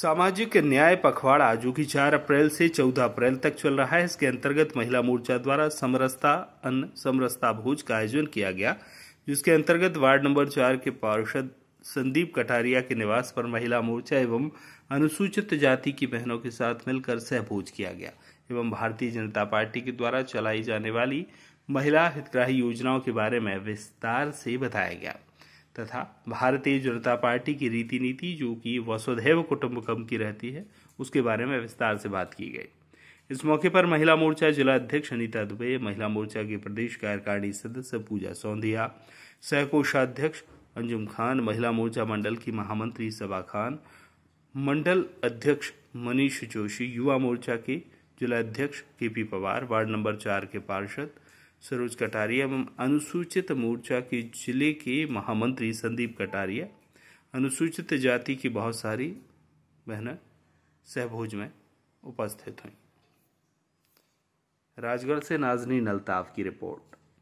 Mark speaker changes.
Speaker 1: सामाजिक न्याय पखवाड़ा जो कि 4 अप्रैल से 14 अप्रैल तक चल रहा है इसके अंतर्गत महिला मोर्चा द्वारा समरसता अन्न समरसता भोज का आयोजन किया गया जिसके अंतर्गत वार्ड नंबर चार के पार्षद संदीप कटारिया के निवास पर महिला मोर्चा एवं अनुसूचित जाति की बहनों के साथ मिलकर सहभोज किया गया एवं भारतीय जनता पार्टी के द्वारा चलाई जाने वाली महिला हितग्राही योजनाओं के बारे में विस्तार से बताया गया तथा भारतीय जनता पार्टी की रीति नीति जो कि वसुधैव कुटुम्बकम की रहती है उसके बारे में विस्तार से बात की गई इस मौके पर महिला मोर्चा जिला अध्यक्ष अनिता दुबे महिला मोर्चा के प्रदेश कार्यकारिणी सदस्य पूजा सौंधिया सहकोषाध्यक्ष अंजुम खान महिला मोर्चा मंडल की महामंत्री सबा खान मंडल अध्यक्ष मनीष जोशी युवा मोर्चा के जिला अध्यक्ष के पी पवार वार्ड नंबर चार के पार्षद सरोज कटारिया एवं अनुसूचित मोर्चा के जिले के महामंत्री संदीप कटारिया अनुसूचित जाति की बहुत सारी बहनें सहभोज में उपस्थित हुई राजगढ़ से नाजनी नलताफ की रिपोर्ट